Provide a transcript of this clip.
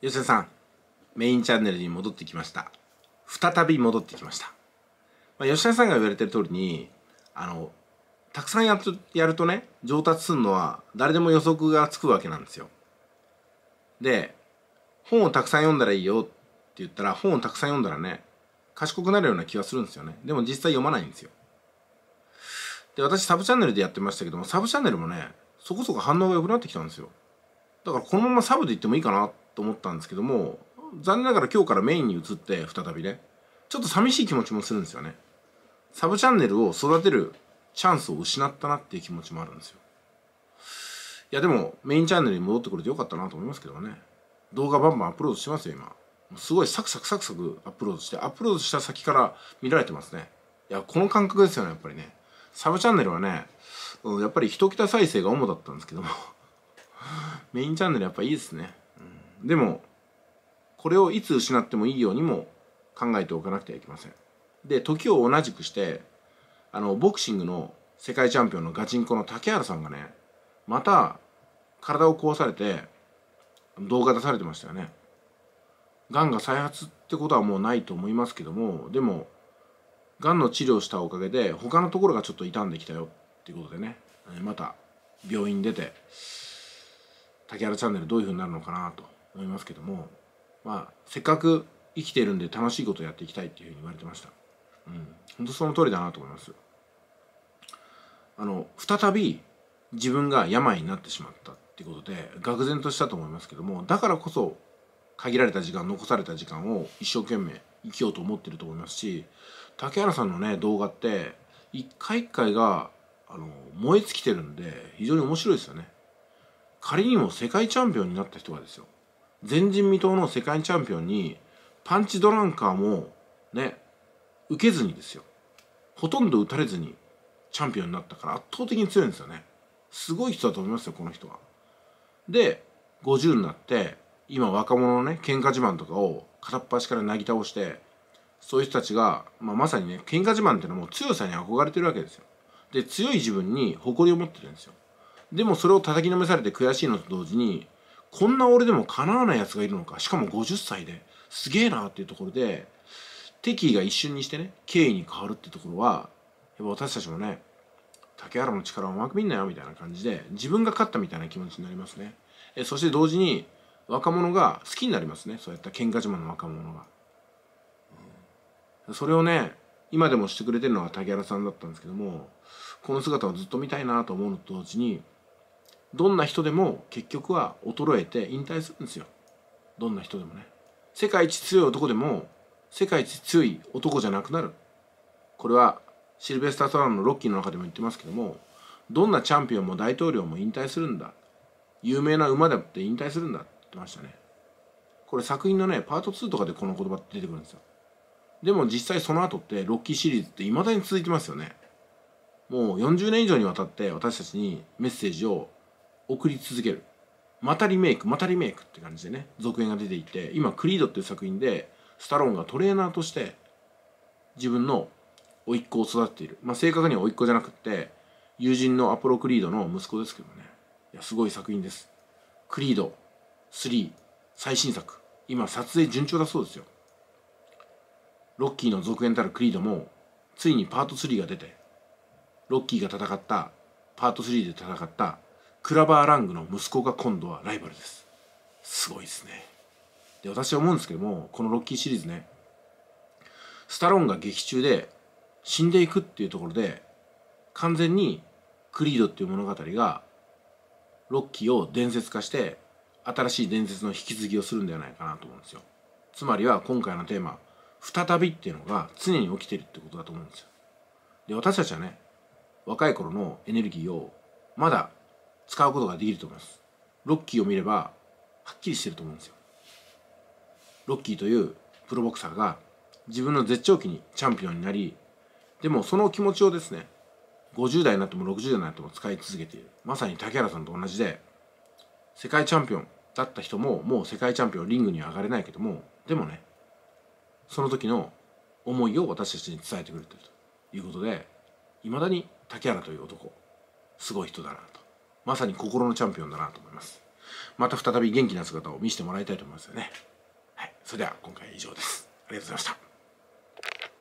吉田さんメインチャンネルに戻ってきました再び戻ってきました、まあ、吉田さんが言われてる通りにあのたくさんややるとね上達するのは誰でも予測がつくわけなんですよで本をたくさん読んだらいいよって言ったら本をたくさん読んだらね賢くなるような気がするんですよねでも実際読まないんですよで私サブチャンネルでやってましたけどもサブチャンネルもねそこそこ反応が良くなってきたんですよだからこのままサブでいってもいいかなってと思ったんですけども残念ながら今日からメインに移って再びねちょっと寂しい気持ちもするんですよねサブチャンネルを育てるチャンスを失ったなっていう気持ちもあるんですよいやでもメインチャンネルに戻ってくれてよかったなと思いますけどね動画バンバンアップロードしてますよ今すごいサクサクサクサクアップロードしてアップロードした先から見られてますねいやこの感覚ですよねやっぱりねサブチャンネルはねやっぱり一桁再生が主だったんですけどもメインチャンネルやっぱいいですねでもこれをいつ失ってもいいようにも考えておかなくてはいけませんで時を同じくしてあのボクシングの世界チャンピオンのガチンコの竹原さんがねまた体を壊されて動画出されてましたよねがんが再発ってことはもうないと思いますけどもでもがんの治療したおかげで他のところがちょっと傷んできたよっていうことでねまた病院出て竹原チャンネルどういうふうになるのかなと思いますけども、まあ、せっかく生きてるんで楽しいことやっていきたいっていうふうに言われてました。うん、本当その通りだなと思います。あの再び自分が病になってしまったっていうことで愕然としたと思いますけどもだからこそ限られた時間残された時間を一生懸命生きようと思ってると思いますし竹原さんのね動画って一回一回があの燃え尽きてるんで非常に面白いですよね。仮にも世界チャンピオンになった人がですよ前人未到の世界チャンピオンにパンチドランカーもね受けずにですよほとんど打たれずにチャンピオンになったから圧倒的に強いんですよねすごい人だと思いますよこの人はで50になって今若者のね喧嘩自慢とかを片っ端からなぎ倒してそういう人たちが、まあ、まさにね喧嘩自慢っていうのはもう強さに憧れてるわけですよで強い自分に誇りを持ってるんですよでもそれを叩きのめされて悔しいのと同時にこんな俺でも叶わない奴がいるのかしかも50歳ですげえなっていうところで敵意が一瞬にしてね敬意に変わるってところはやっぱ私たちもね竹原の力をうまく見んなよみたいな感じで自分が勝ったみたいな気持ちになりますねえそして同時に若者が好きになりますねそういった喧嘩自慢の若者が、それをね今でもしてくれてるのが竹原さんだったんですけどもこの姿をずっと見たいなと思うのと同時にどんな人でも結局は衰えて引退するんですよどんな人でもね世界一強い男でも世界一強い男じゃなくなるこれはシルベスター・トランのロッキーの中でも言ってますけどもどんなチャンピオンも大統領も引退するんだ有名な馬だって引退するんだって言ってましたねこれ作品のねパート2とかでこの言葉って出てくるんですよでも実際その後ってロッキーシリーズって未だに続いてますよねもう40年以上にわたって私たちにメッセージを送り続けるまたリメイクまたリメイクって感じでね続編が出ていて今クリードっていう作品でスタローンがトレーナーとして自分の甥っ子を育てているまあ正確には甥っ子じゃなくて友人のアポロ・クリードの息子ですけどねいやすごい作品ですクリード3最新作今撮影順調だそうですよロッキーの続編たるクリードもついにパート3が出てロッキーが戦ったパート3で戦ったクラバーラングの息子が今度はライバルですすごいですねで私は思うんですけどもこのロッキーシリーズねスタローンが劇中で死んでいくっていうところで完全にクリードっていう物語がロッキーを伝説化して新しい伝説の引き継ぎをするんではないかなと思うんですよつまりは今回のテーマ「再び」っていうのが常に起きてるってことだと思うんですよで私たちはね若い頃のエネルギーをまだ使うことができると思いますロッキーを見ればはっきりしてると思うんですよロッキーというプロボクサーが自分の絶頂期にチャンピオンになりでもその気持ちをですね50代になっても60代になっても使い続けているまさに竹原さんと同じで世界チャンピオンだった人ももう世界チャンピオンリングには上がれないけどもでもねその時の思いを私たちに伝えてくれてるということでいまだに竹原という男すごい人だなとまさに心のチャンピオンだなと思います。また再び元気な姿を見せてもらいたいと思いますよね。はい。それでは今回は以上です。ありがとうございました。